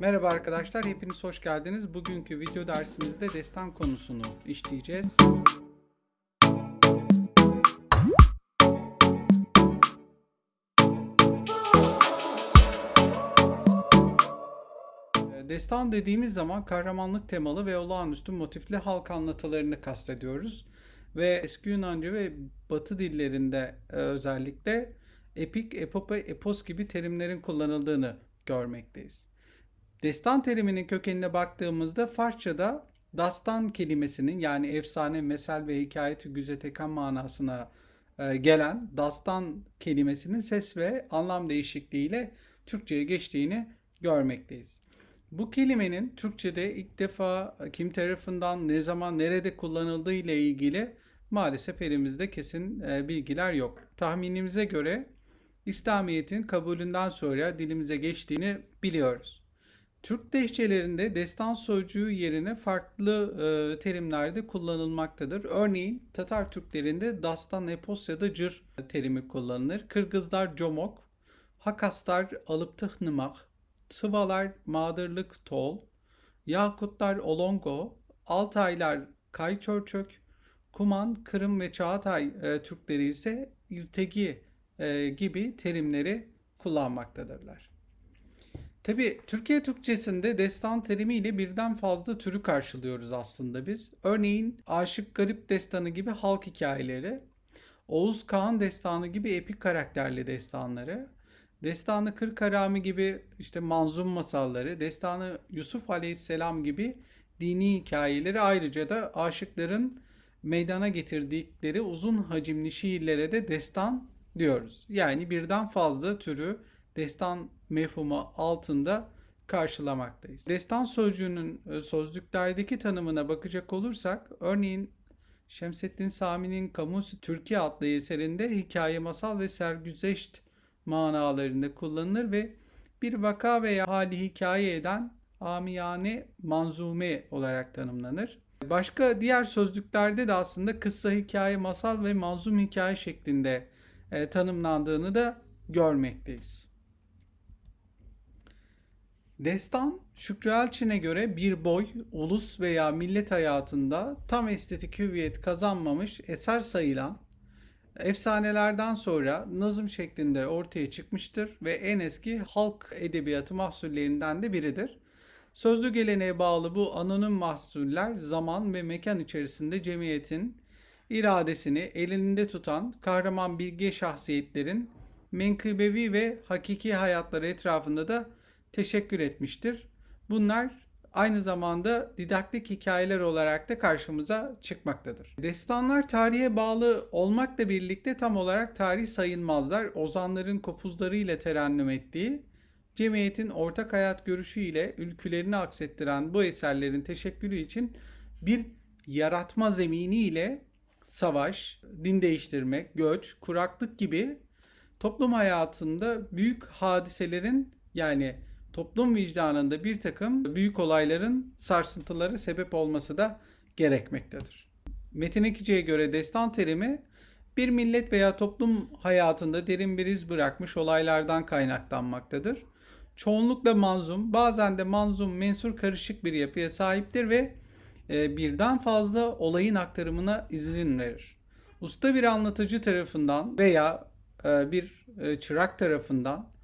Merhaba arkadaşlar, hepiniz hoş geldiniz. Bugünkü video dersimizde destan konusunu işleyeceğiz. Destan dediğimiz zaman kahramanlık temalı ve olağanüstü motifli halk anlatılarını kastediyoruz. Ve eski Yunanca ve Batı dillerinde e, özellikle epik, epope, epos gibi terimlerin kullanıldığını görmekteyiz. Destan teriminin kökenine baktığımızda Farsça'da dastan kelimesinin yani efsane, mesel ve hikayeti güzetekan manasına e, gelen dastan kelimesinin ses ve anlam değişikliğiyle Türkçe'ye geçtiğini görmekteyiz. Bu kelimenin Türkçe'de ilk defa kim tarafından ne zaman nerede kullanıldığı ile ilgili maalesef elimizde kesin e, bilgiler yok. Tahminimize göre İslamiyet'in kabulünden sonra dilimize geçtiğini biliyoruz. Türk lehçelerinde destan sözcüğü yerine farklı e, terimlerde kullanılmaktadır. Örneğin Tatar Türklerinde dastan, epos ya da cır terimi kullanılır. Kırgızlar comok, Hakaslar alıp tıhnimak, Tıvalar mağdırlık tol, Yakutlar olongo, Altaylar kayçörçök, Kuman, Kırım ve Çağatay e, Türkleri ise irtegi e, gibi terimleri kullanmaktadırlar. Tabii Türkiye Türkçesinde destan terimiyle birden fazla türü karşılıyoruz aslında biz. Örneğin Aşık Garip Destanı gibi halk hikayeleri, Oğuz Kağan Destanı gibi epik karakterli destanları, Destanı Kırk Harami gibi işte manzum masalları, Destanı Yusuf Aleyhisselam gibi dini hikayeleri ayrıca da aşıkların meydana getirdikleri uzun hacimli şiirlere de destan diyoruz. Yani birden fazla türü destan mefhumu altında karşılamaktayız. Destan sözcüğünün e, sözlüklerdeki tanımına bakacak olursak örneğin Şemsettin Sami'nin Kamusi Türkiye adlı eserinde hikaye, masal ve sergüzeşt manalarında kullanılır ve bir vaka veya hali hikaye eden amiyane manzume olarak tanımlanır. Başka diğer sözlüklerde de aslında kısa hikaye, masal ve manzum hikaye şeklinde e, tanımlandığını da görmekteyiz. Destan, Şükrü Elçin'e göre bir boy, ulus veya millet hayatında tam estetik hüviyet kazanmamış eser sayılan efsanelerden sonra nazım şeklinde ortaya çıkmıştır ve en eski halk edebiyatı mahsullerinden de biridir. Sözlü geleneğe bağlı bu anonim mahsuller zaman ve mekan içerisinde cemiyetin iradesini elinde tutan kahraman bilge şahsiyetlerin menkıbevi ve hakiki hayatları etrafında da teşekkür etmiştir. Bunlar aynı zamanda didaktik hikayeler olarak da karşımıza çıkmaktadır. Destanlar tarihe bağlı olmakla birlikte tam olarak tarih sayılmazlar. Ozanların kopuzları ile terennüm ettiği, cemiyetin ortak hayat görüşü ile ülkülerini aksettiren bu eserlerin teşekkürü için bir yaratma zemini ile savaş, din değiştirmek, göç, kuraklık gibi toplum hayatında büyük hadiselerin yani toplum vicdanında bir takım büyük olayların sarsıntıları sebep olması da gerekmektedir. Metin Ekici'ye göre destan terimi bir millet veya toplum hayatında derin bir iz bırakmış olaylardan kaynaklanmaktadır. Çoğunlukla manzum, bazen de manzum mensur karışık bir yapıya sahiptir ve e, birden fazla olayın aktarımına izin verir. Usta bir anlatıcı tarafından veya e, bir e, çırak tarafından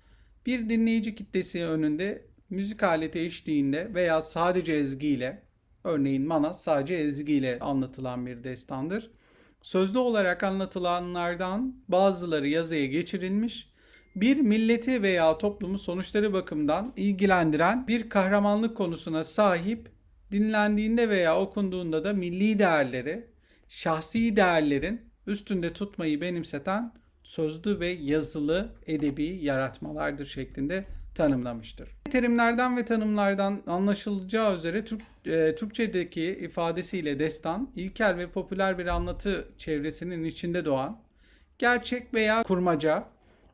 bir dinleyici kitlesi önünde müzik aleti eşliğinde veya sadece ezgiyle, örneğin mana sadece ezgiyle anlatılan bir destandır. Sözlü olarak anlatılanlardan bazıları yazıya geçirilmiş, bir milleti veya toplumu sonuçları bakımından ilgilendiren bir kahramanlık konusuna sahip, dinlendiğinde veya okunduğunda da milli değerleri, şahsi değerlerin üstünde tutmayı benimseten sözlü ve yazılı edebi yaratmalardır şeklinde tanımlamıştır. Terimlerden ve tanımlardan anlaşılacağı üzere Türk, e, Türkçedeki ifadesiyle destan, ilkel ve popüler bir anlatı çevresinin içinde doğan, gerçek veya kurmaca,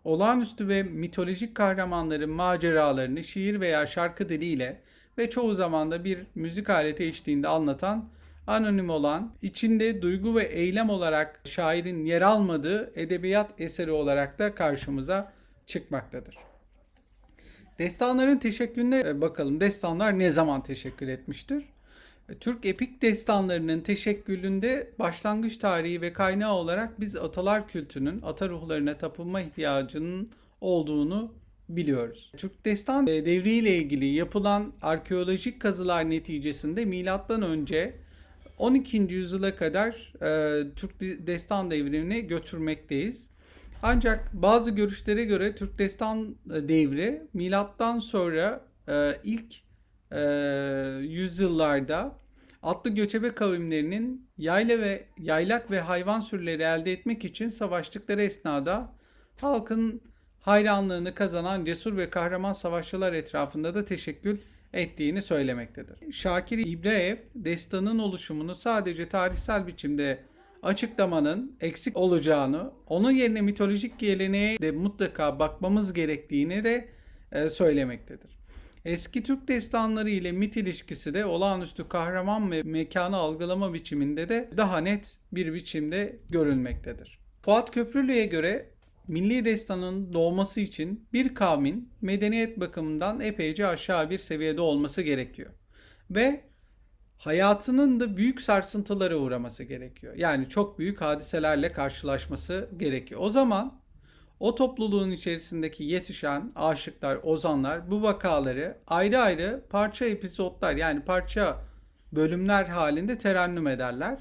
olağanüstü ve mitolojik kahramanların maceralarını şiir veya şarkı diliyle ve çoğu zaman da bir müzik aleti eşliğinde anlatan anonim olan, içinde duygu ve eylem olarak şairin yer almadığı edebiyat eseri olarak da karşımıza çıkmaktadır. Destanların teşekkülüne e, bakalım. Destanlar ne zaman teşekkül etmiştir? E, Türk epik destanlarının teşekkülünde başlangıç tarihi ve kaynağı olarak biz atalar kültünün, ata ruhlarına tapınma ihtiyacının olduğunu biliyoruz. Türk destan e, devriyle ilgili yapılan arkeolojik kazılar neticesinde milattan önce 12. yüzyıla kadar e, Türk destan devrimini götürmekteyiz. Ancak bazı görüşlere göre Türk destan e, devri milattan sonra e, ilk e, yüzyıllarda atlı göçebe kavimlerinin yayla ve yaylak ve hayvan sürüleri elde etmek için savaştıkları esnada halkın hayranlığını kazanan cesur ve kahraman savaşçılar etrafında da teşekkür ettiğini söylemektedir. Şakir İbrahim destanın oluşumunu sadece tarihsel biçimde açıklamanın eksik olacağını, onun yerine mitolojik geleneğe de mutlaka bakmamız gerektiğini de e, söylemektedir. Eski Türk destanları ile mit ilişkisi de olağanüstü kahraman ve mekanı algılama biçiminde de daha net bir biçimde görülmektedir. Fuat Köprülü'ye göre milli destanın doğması için bir kavmin medeniyet bakımından epeyce aşağı bir seviyede olması gerekiyor. Ve hayatının da büyük sarsıntılara uğraması gerekiyor. Yani çok büyük hadiselerle karşılaşması gerekiyor. O zaman o topluluğun içerisindeki yetişen aşıklar, ozanlar bu vakaları ayrı ayrı parça epizotlar yani parça bölümler halinde terennüm ederler.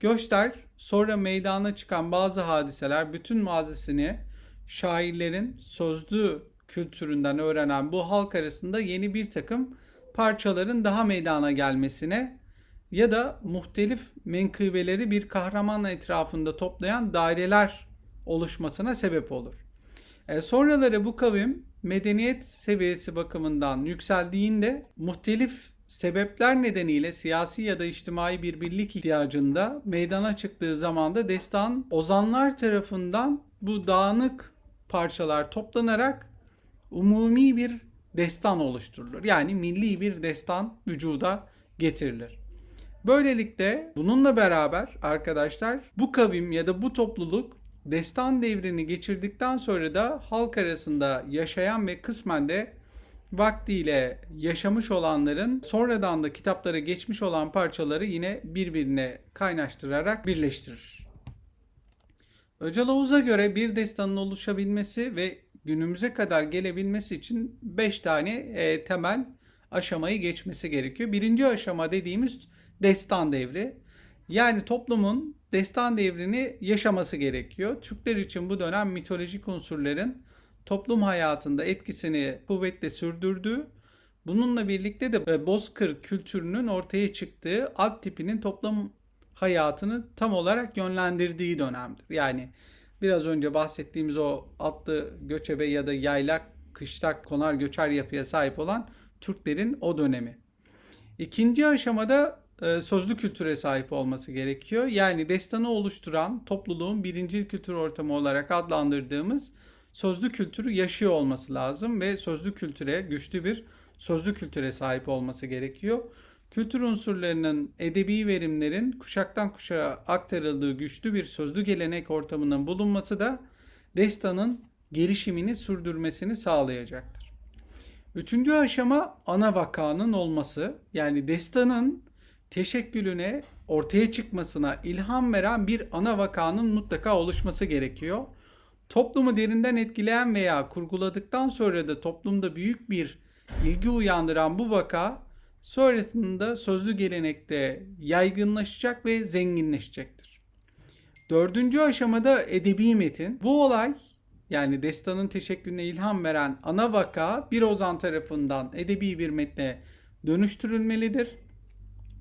Göçler Sonra meydana çıkan bazı hadiseler bütün mazisini şairlerin sözlü kültüründen öğrenen bu halk arasında yeni bir takım parçaların daha meydana gelmesine ya da muhtelif menkıbeleri bir kahraman etrafında toplayan daireler oluşmasına sebep olur. E, sonraları bu kavim medeniyet seviyesi bakımından yükseldiğinde muhtelif sebepler nedeniyle siyasi ya da içtimai bir birlik ihtiyacında meydana çıktığı zamanda destan ozanlar tarafından bu dağınık parçalar toplanarak umumi bir destan oluşturulur. Yani milli bir destan vücuda getirilir. Böylelikle bununla beraber arkadaşlar bu kavim ya da bu topluluk destan devrini geçirdikten sonra da halk arasında yaşayan ve kısmen de vaktiyle yaşamış olanların sonradan da kitaplara geçmiş olan parçaları yine birbirine kaynaştırarak birleştirir. Öcal Oğuz'a göre bir destanın oluşabilmesi ve günümüze kadar gelebilmesi için 5 tane e, temel aşamayı geçmesi gerekiyor. Birinci aşama dediğimiz destan devri. Yani toplumun destan devrini yaşaması gerekiyor. Türkler için bu dönem mitolojik unsurların toplum hayatında etkisini kuvvetle sürdürdü. Bununla birlikte de e, bozkır kültürünün ortaya çıktığı alt tipinin toplum hayatını tam olarak yönlendirdiği dönemdir. Yani biraz önce bahsettiğimiz o atlı göçebe ya da yaylak, kışlak, konar göçer yapıya sahip olan Türklerin o dönemi. İkinci aşamada e, sözlü kültüre sahip olması gerekiyor. Yani destanı oluşturan topluluğun birincil kültür ortamı olarak adlandırdığımız sözlü kültürü yaşıyor olması lazım ve sözlü kültüre güçlü bir sözlü kültüre sahip olması gerekiyor. Kültür unsurlarının, edebi verimlerin kuşaktan kuşağa aktarıldığı güçlü bir sözlü gelenek ortamının bulunması da destanın gelişimini sürdürmesini sağlayacaktır. Üçüncü aşama ana vakanın olması yani destanın teşekkülüne ortaya çıkmasına ilham veren bir ana vakanın mutlaka oluşması gerekiyor. Toplumu derinden etkileyen veya kurguladıktan sonra da toplumda büyük bir ilgi uyandıran bu vaka sonrasında sözlü gelenekte yaygınlaşacak ve zenginleşecektir. Dördüncü aşamada edebi metin. Bu olay yani destanın teşekkülüne ilham veren ana vaka bir ozan tarafından edebi bir metne dönüştürülmelidir.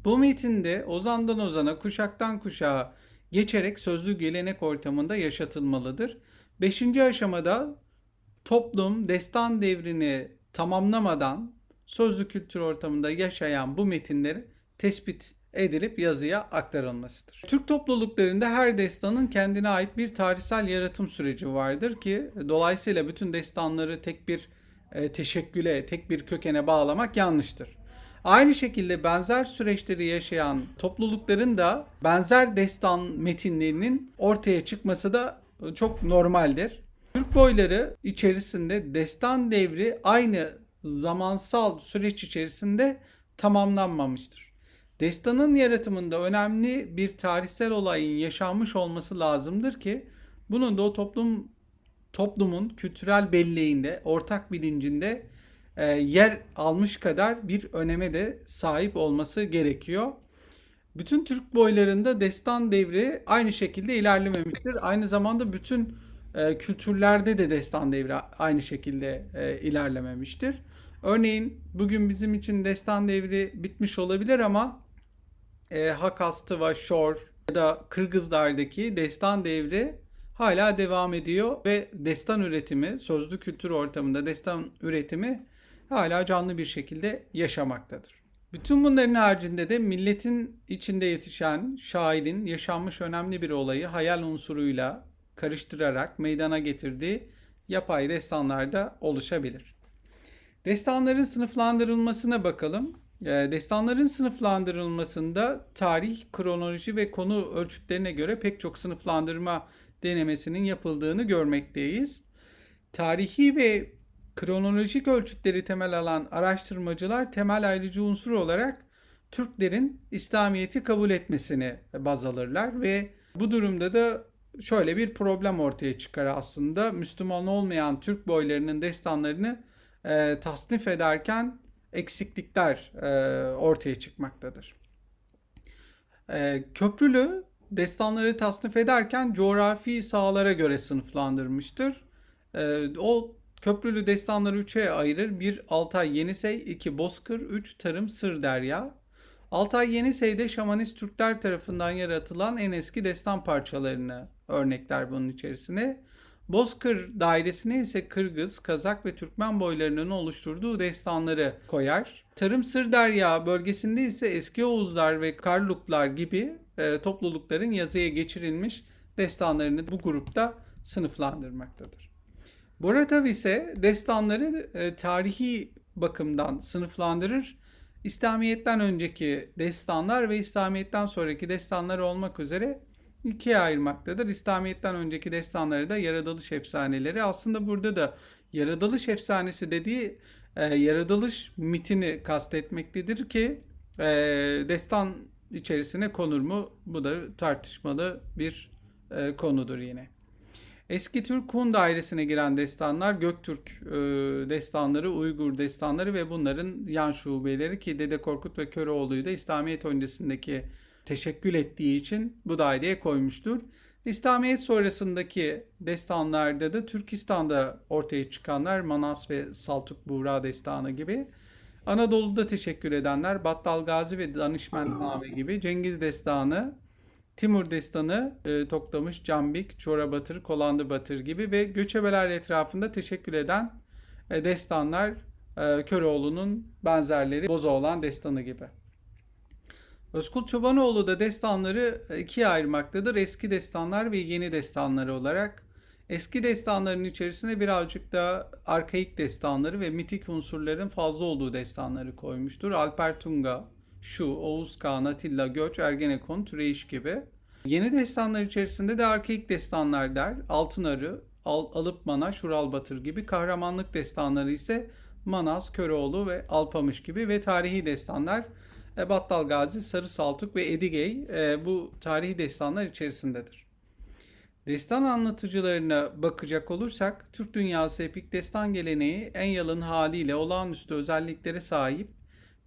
Bu metinde ozandan ozana, kuşaktan kuşağa geçerek sözlü gelenek ortamında yaşatılmalıdır. Beşinci aşamada toplum destan devrini tamamlamadan sözlü kültür ortamında yaşayan bu metinleri tespit edilip yazıya aktarılmasıdır. Türk topluluklarında her destanın kendine ait bir tarihsel yaratım süreci vardır ki dolayısıyla bütün destanları tek bir e, teşekküle, tek bir kökene bağlamak yanlıştır. Aynı şekilde benzer süreçleri yaşayan toplulukların da benzer destan metinlerinin ortaya çıkması da çok normaldir. Türk boyları içerisinde destan devri aynı zamansal süreç içerisinde tamamlanmamıştır. Destanın yaratımında önemli bir tarihsel olayın yaşanmış olması lazımdır ki bunun da o toplum toplumun kültürel belleğinde, ortak bilincinde e, yer almış kadar bir öneme de sahip olması gerekiyor bütün Türk boylarında destan devri aynı şekilde ilerlememiştir. Aynı zamanda bütün e, kültürlerde de destan devri aynı şekilde e, ilerlememiştir. Örneğin bugün bizim için destan devri bitmiş olabilir ama e, Hakastıva, Şor ya da Kırgızlardaki destan devri hala devam ediyor ve destan üretimi, sözlü kültür ortamında destan üretimi hala canlı bir şekilde yaşamaktadır. Bütün bunların haricinde de milletin içinde yetişen şairin yaşanmış önemli bir olayı hayal unsuruyla karıştırarak meydana getirdiği yapay destanlar da oluşabilir. Destanların sınıflandırılmasına bakalım. Ee, destanların sınıflandırılmasında tarih, kronoloji ve konu ölçütlerine göre pek çok sınıflandırma denemesinin yapıldığını görmekteyiz. Tarihi ve Kronolojik ölçütleri temel alan araştırmacılar temel ayrıcı unsur olarak Türklerin İslamiyet'i kabul etmesini baz alırlar ve bu durumda da şöyle bir problem ortaya çıkar aslında. Müslüman olmayan Türk boylarının destanlarını e, tasnif ederken eksiklikler e, ortaya çıkmaktadır. E, Köprülü destanları tasnif ederken coğrafi sahalara göre sınıflandırmıştır. E, o Köprülü destanları üç'e ayırır. bir Altay Yenisey, iki Bozkır, üç Tarım Sır Derya. Altay Yenisey'de Şamanist Türkler tarafından yaratılan en eski destan parçalarını örnekler bunun içerisine. Bozkır dairesine ise Kırgız, Kazak ve Türkmen boylarının oluşturduğu destanları koyar. Tarım Sır Derya bölgesinde ise eski Oğuzlar ve Karluklar gibi e, toplulukların yazıya geçirilmiş destanlarını bu grupta sınıflandırmaktadır. Boratov ise destanları e, tarihi bakımdan sınıflandırır. İslamiyet'ten önceki destanlar ve İslamiyet'ten sonraki destanlar olmak üzere ikiye ayırmaktadır. İslamiyet'ten önceki destanları da yaratılış efsaneleri. Aslında burada da yaratılış efsanesi dediği e, yaratılış mitini kastetmektedir ki e, destan içerisine konur mu? Bu da tartışmalı bir e, konudur yine. Eski Türk Hun dairesine giren destanlar Göktürk e, destanları, Uygur destanları ve bunların yan şubeleri ki Dede Korkut ve Köroğlu'yu da İslamiyet öncesindeki teşekkül ettiği için bu daireye koymuştur. İslamiyet sonrasındaki destanlarda da Türkistan'da ortaya çıkanlar Manas ve Saltuk Buğra destanı gibi Anadolu'da teşekkür edenler Battal Gazi ve Danişmendname gibi Cengiz Destanı Timur Destanı e, toplamış Cambik, batır, Kolandı Batır gibi ve göçebeler etrafında teşekkül eden e, destanlar e, Köroğlu'nun benzerleri olan Destanı gibi. Özkul Çobanoğlu da destanları e, ikiye ayırmaktadır. Eski destanlar ve yeni destanları olarak. Eski destanların içerisine birazcık da arkaik destanları ve mitik unsurların fazla olduğu destanları koymuştur. Alper Tunga, şu, Oğuz Kağan, Atilla, Göç, Ergenekon, Türeyiş gibi. Yeni destanlar içerisinde de arkeik destanlar der. Altınarı, Al Alıpmana, Şuralbatır gibi kahramanlık destanları ise Manas, Köroğlu ve Alpamış gibi ve tarihi destanlar e, Battal Gazi, Sarı Saltuk ve Edigey e, bu tarihi destanlar içerisindedir. Destan anlatıcılarına bakacak olursak Türk dünyası epik destan geleneği en yalın haliyle olağanüstü özelliklere sahip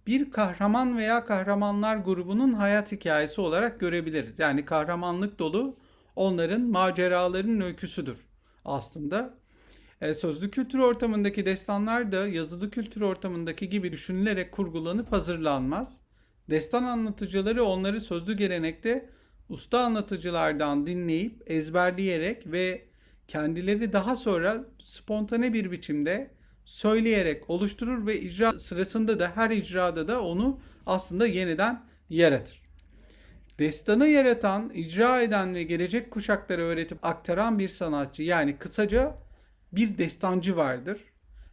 bir kahraman veya kahramanlar grubunun hayat hikayesi olarak görebiliriz. Yani kahramanlık dolu onların maceralarının öyküsüdür aslında. E, sözlü kültür ortamındaki destanlar da yazılı kültür ortamındaki gibi düşünülerek kurgulanıp hazırlanmaz. Destan anlatıcıları onları sözlü gelenekte usta anlatıcılardan dinleyip ezberleyerek ve kendileri daha sonra spontane bir biçimde söyleyerek oluşturur ve icra sırasında da her icrada da onu aslında yeniden yaratır. Destanı yaratan, icra eden ve gelecek kuşaklara öğretip aktaran bir sanatçı yani kısaca bir destancı vardır.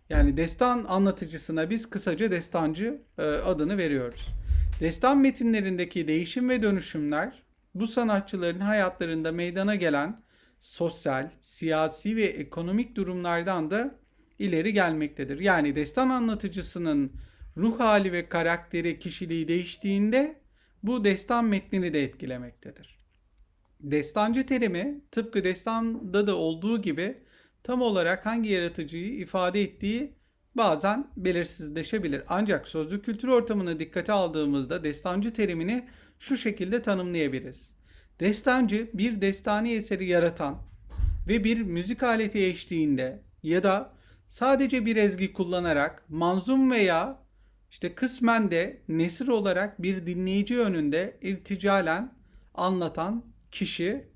Yani destan anlatıcısına biz kısaca destancı e, adını veriyoruz. Destan metinlerindeki değişim ve dönüşümler bu sanatçıların hayatlarında meydana gelen sosyal, siyasi ve ekonomik durumlardan da ileri gelmektedir. Yani destan anlatıcısının ruh hali ve karakteri kişiliği değiştiğinde bu destan metnini de etkilemektedir. Destancı terimi tıpkı destanda da olduğu gibi tam olarak hangi yaratıcıyı ifade ettiği bazen belirsizleşebilir. Ancak sözlü kültür ortamını dikkate aldığımızda destancı terimini şu şekilde tanımlayabiliriz. Destancı bir destani eseri yaratan ve bir müzik aleti eşliğinde ya da sadece bir ezgi kullanarak manzum veya işte kısmen de nesir olarak bir dinleyici önünde irticalen anlatan kişi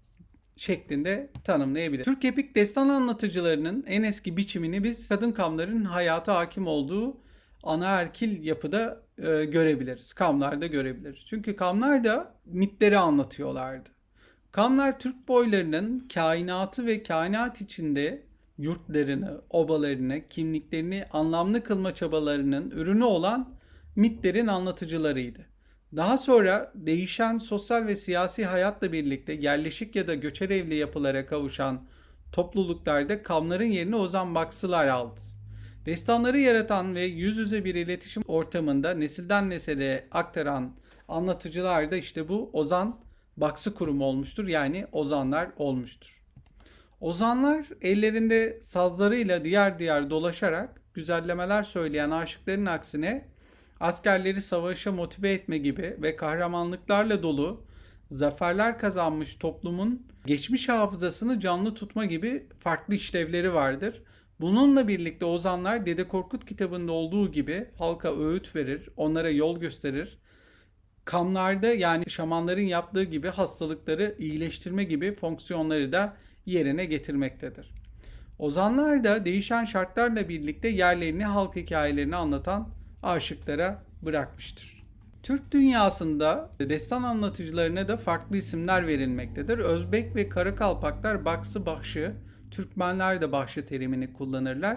şeklinde tanımlayabilir. Türk epik destan anlatıcılarının en eski biçimini biz kadın kamların hayata hakim olduğu anaerkil yapıda e, görebiliriz. Kamlarda görebiliriz. Çünkü kamlar da mitleri anlatıyorlardı. Kamlar Türk boylarının kainatı ve kainat içinde yurtlarını, obalarını, kimliklerini anlamlı kılma çabalarının ürünü olan mitlerin anlatıcılarıydı. Daha sonra değişen sosyal ve siyasi hayatla birlikte yerleşik ya da göçer evli yapılara kavuşan topluluklarda kamların yerine ozan baksılar aldı. Destanları yaratan ve yüz yüze bir iletişim ortamında nesilden nesile aktaran anlatıcılar da işte bu ozan baksı kurumu olmuştur. Yani ozanlar olmuştur. Ozanlar ellerinde sazlarıyla diğer diğer dolaşarak güzellemeler söyleyen aşıkların aksine askerleri savaşa motive etme gibi ve kahramanlıklarla dolu zaferler kazanmış toplumun geçmiş hafızasını canlı tutma gibi farklı işlevleri vardır. Bununla birlikte ozanlar Dede Korkut kitabında olduğu gibi halka öğüt verir, onlara yol gösterir. Kamlarda yani şamanların yaptığı gibi hastalıkları iyileştirme gibi fonksiyonları da yerine getirmektedir. Ozanlar da değişen şartlarla birlikte yerlerini halk hikayelerini anlatan aşıklara bırakmıştır. Türk dünyasında destan anlatıcılarına da farklı isimler verilmektedir. Özbek ve Karakalpaklar baksı bahşı, Türkmenler de bahşı terimini kullanırlar.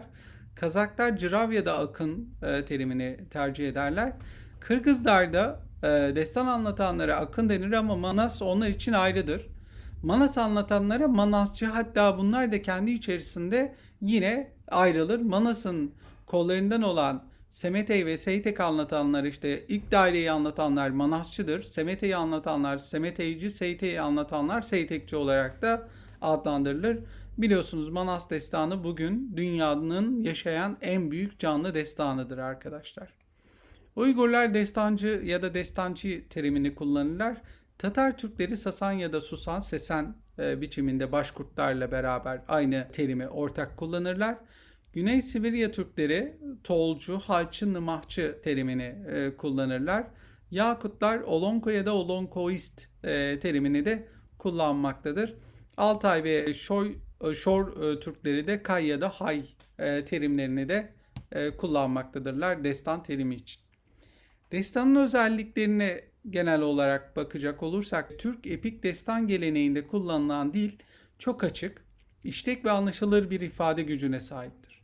Kazaklar Ciravya'da akın e, terimini tercih ederler. Kırgızlar da e, destan anlatanlara akın denir ama manas onlar için ayrıdır. Manas anlatanlara Manasçı hatta bunlar da kendi içerisinde yine ayrılır. Manas'ın kollarından olan Semete'yi ve Seytek anlatanlar işte ilk daireyi anlatanlar Manasçıdır. Semete'yi anlatanlar Semeteyci, Seyte'yi anlatanlar Seytekçi olarak da adlandırılır. Biliyorsunuz Manas destanı bugün dünyanın yaşayan en büyük canlı destanıdır arkadaşlar. Uygurlar destancı ya da destancı terimini kullanırlar. Tatar Türkleri Sasan ya da Susan, Sesen e, biçiminde başkurtlarla beraber aynı terimi ortak kullanırlar. Güney Sibirya Türkleri Tolcu, Halçı, Mahçı terimini e, kullanırlar. Yakutlar Olonko ya da Olonkoist e, terimini de kullanmaktadır. Altay ve Şoy, e, Şor e, Türkleri de Kay ya da Hay e, terimlerini de e, kullanmaktadırlar destan terimi için. Destanın özelliklerini genel olarak bakacak olursak Türk epik destan geleneğinde kullanılan dil çok açık, işlek ve anlaşılır bir ifade gücüne sahiptir.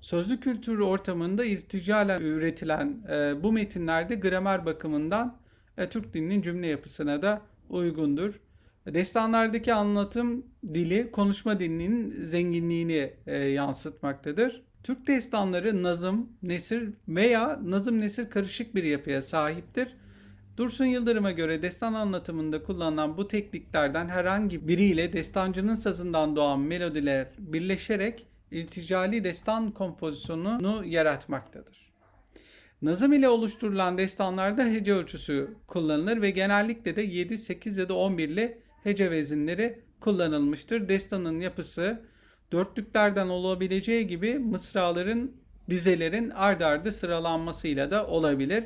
Sözlü kültür ortamında irticalen üretilen e, bu metinlerde gramer bakımından e, Türk dilinin cümle yapısına da uygundur. Destanlardaki anlatım dili konuşma dilinin zenginliğini e, yansıtmaktadır. Türk destanları nazım, nesir veya nazım nesir karışık bir yapıya sahiptir Dursun Yıldırım'a göre destan anlatımında kullanılan bu tekniklerden herhangi biriyle destancının sazından doğan melodiler birleşerek irticali destan kompozisyonunu yaratmaktadır. Nazım ile oluşturulan destanlarda hece ölçüsü kullanılır ve genellikle de 7, 8 ya da 11'li hece vezinleri kullanılmıştır. Destanın yapısı dörtlüklerden olabileceği gibi mısraların dizelerin ard ardı sıralanmasıyla da olabilir.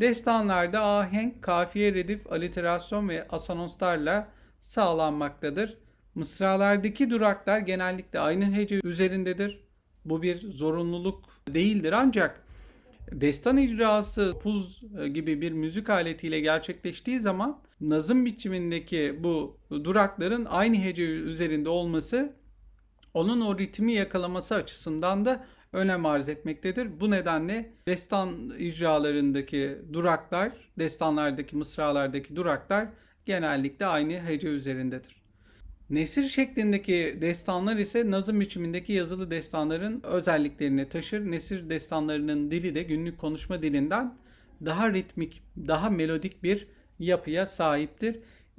Destanlarda ahenk, kafiye, redif, aliterasyon ve asanonslarla sağlanmaktadır. Mısralardaki duraklar genellikle aynı hece üzerindedir. Bu bir zorunluluk değildir ancak destan icrası puz gibi bir müzik aletiyle gerçekleştiği zaman nazım biçimindeki bu durakların aynı hece üzerinde olması onun o ritmi yakalaması açısından da önem arz etmektedir. Bu nedenle destan icralarındaki duraklar, destanlardaki mısralardaki duraklar genellikle aynı hece üzerindedir. Nesir şeklindeki destanlar ise nazım biçimindeki yazılı destanların özelliklerini taşır. Nesir destanlarının dili de günlük konuşma dilinden daha ritmik, daha melodik bir yapıya sahiptir.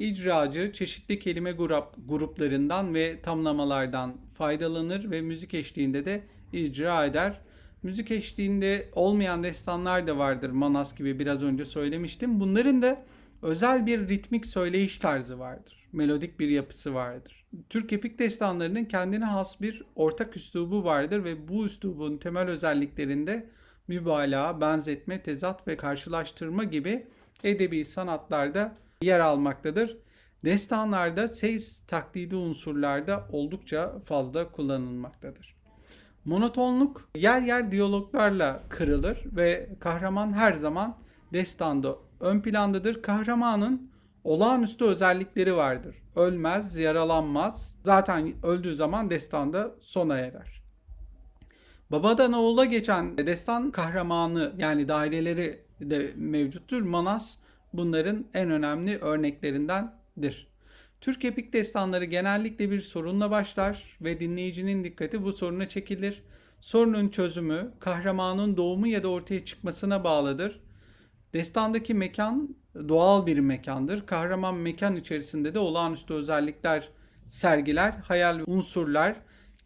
İcracı çeşitli kelime grup, gruplarından ve tamlamalardan faydalanır ve müzik eşliğinde de icra eder. Müzik eşliğinde olmayan destanlar da vardır Manas gibi biraz önce söylemiştim. Bunların da özel bir ritmik söyleyiş tarzı vardır. Melodik bir yapısı vardır. Türk epik destanlarının kendine has bir ortak üslubu vardır ve bu üslubun temel özelliklerinde mübalağa, benzetme, tezat ve karşılaştırma gibi edebi sanatlarda yer almaktadır. Destanlarda ses taklidi unsurlarda oldukça fazla kullanılmaktadır. Monotonluk yer yer diyaloglarla kırılır ve kahraman her zaman destanda ön plandadır. Kahramanın olağanüstü özellikleri vardır. Ölmez, yaralanmaz. Zaten öldüğü zaman destanda sona erer. Babadan oğula geçen destan kahramanı yani daireleri de mevcuttur. Manas bunların en önemli örneklerindendir. Türk epik destanları genellikle bir sorunla başlar ve dinleyicinin dikkati bu soruna çekilir. Sorunun çözümü kahramanın doğumu ya da ortaya çıkmasına bağlıdır. Destandaki mekan doğal bir mekandır. Kahraman mekan içerisinde de olağanüstü özellikler sergiler, hayal unsurlar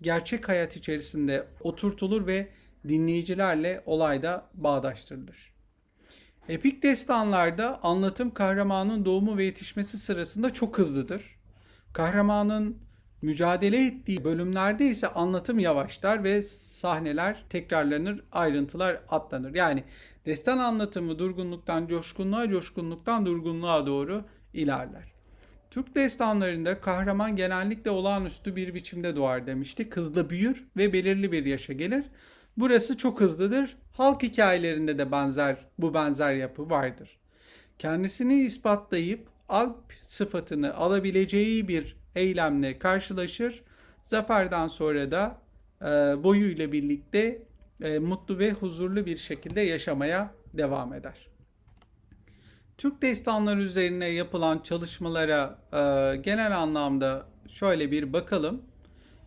gerçek hayat içerisinde oturtulur ve dinleyicilerle olayda bağdaştırılır. Epik destanlarda anlatım kahramanın doğumu ve yetişmesi sırasında çok hızlıdır. Kahramanın mücadele ettiği bölümlerde ise anlatım yavaşlar ve sahneler tekrarlanır, ayrıntılar atlanır. Yani destan anlatımı durgunluktan coşkunluğa, coşkunluktan durgunluğa doğru ilerler. Türk destanlarında kahraman genellikle olağanüstü bir biçimde doğar demiştik. hızlı büyür ve belirli bir yaşa gelir. Burası çok hızlıdır. Halk hikayelerinde de benzer bu benzer yapı vardır. Kendisini ispatlayıp alp sıfatını alabileceği bir eylemle karşılaşır. Zaferden sonra da e, boyuyla birlikte e, mutlu ve huzurlu bir şekilde yaşamaya devam eder. Türk destanları üzerine yapılan çalışmalara e, genel anlamda şöyle bir bakalım.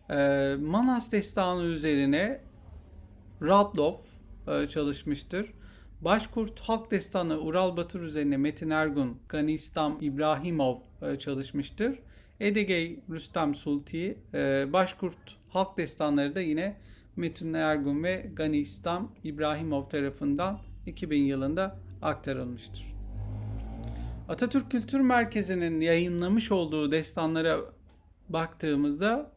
E, Manas destanı üzerine Radloff e, çalışmıştır. Başkurt Halk Destanı Ural Batır üzerine Metin Ergun, Gani İslam İbrahimov e, çalışmıştır. Edegey Rüstem Sulti, e, Başkurt Halk Destanları da yine Metin Ergun ve Gani İslam İbrahimov tarafından 2000 yılında aktarılmıştır. Atatürk Kültür Merkezi'nin yayınlamış olduğu destanlara baktığımızda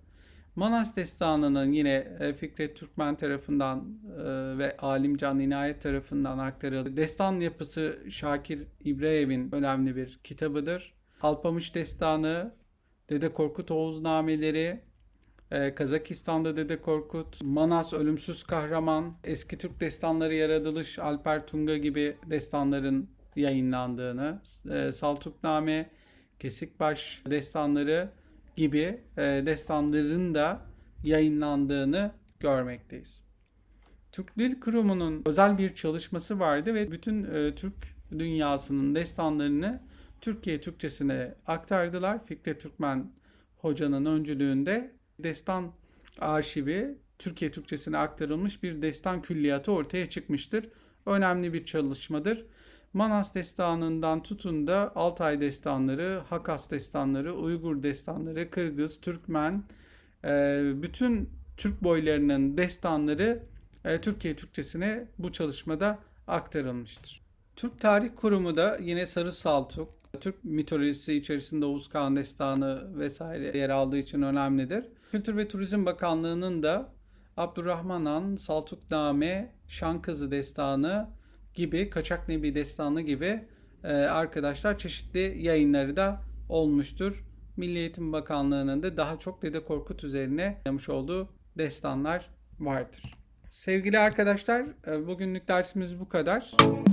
Manas Destanı'nın yine e, Fikret Türkmen tarafından e, ve Alimcan İnayet tarafından aktarıldığı destan yapısı Şakir İbrahim'in önemli bir kitabıdır. Alpamış Destanı, Dede Korkut Oğuz Nameleri, e, Kazakistan'da Dede Korkut, Manas Ölümsüz Kahraman, Eski Türk Destanları Yaratılış, Alper Tunga gibi destanların yayınlandığını, Saltukname, Kesikbaş destanları gibi e, destanların da yayınlandığını görmekteyiz. Türk Dil Kurumu'nun özel bir çalışması vardı ve bütün e, Türk dünyasının destanlarını Türkiye Türkçesine aktardılar. Fikret Türkmen hocanın öncülüğünde destan arşivi Türkiye Türkçesine aktarılmış bir destan külliyatı ortaya çıkmıştır. Önemli bir çalışmadır. Manas destanından tutun da Altay destanları, Hakas destanları, Uygur destanları, Kırgız, Türkmen, e, bütün Türk boylarının destanları e, Türkiye Türkçesine bu çalışmada aktarılmıştır. Türk Tarih Kurumu da yine Sarı Saltuk, Türk mitolojisi içerisinde Oğuz Kağan destanı vesaire yer aldığı için önemlidir. Kültür ve Turizm Bakanlığı'nın da Abdurrahman Han, Saltukname, Şankızı destanı, gibi Kaçak Nebi Destanı gibi e, arkadaşlar çeşitli yayınları da olmuştur. Milli Eğitim Bakanlığı'nın da daha çok Dede Korkut üzerine yapmış olduğu destanlar vardır. Sevgili arkadaşlar, e, bugünlük dersimiz bu kadar.